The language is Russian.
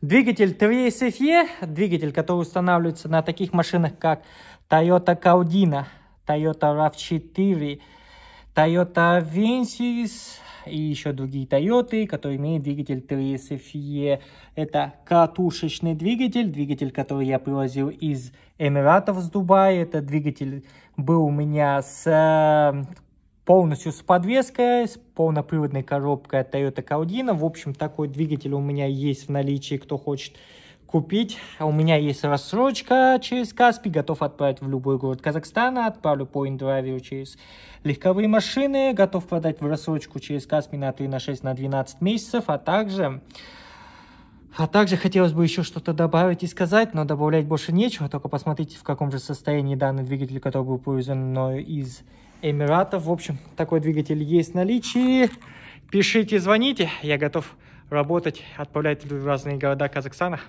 Двигатель TVSFE, двигатель, который устанавливается на таких машинах, как Toyota Caudina, Toyota RAV4, Toyota Avensis и еще другие Toyota, которые имеют двигатель 3SFE. Это катушечный двигатель, двигатель, который я привозил из Эмиратов с Дубая. Это двигатель был у меня с э, полностью с подвеской, с полноприводной коробкой от Toyota Caudina. В общем, такой двигатель у меня есть в наличии, кто хочет купить. У меня есть рассрочка через Каспий, готов отправить в любой город Казахстана, отправлю по индрайверу через легковые машины, готов продать в рассрочку через Каспий на 3, на 6, на 12 месяцев, а также... А также хотелось бы еще что-то добавить и сказать, но добавлять больше нечего, только посмотрите, в каком же состоянии данный двигатель, который был повезен мною из Эмиратов. В общем, такой двигатель есть в наличии. Пишите, звоните. Я готов работать, отправлять в разные города Казахстана.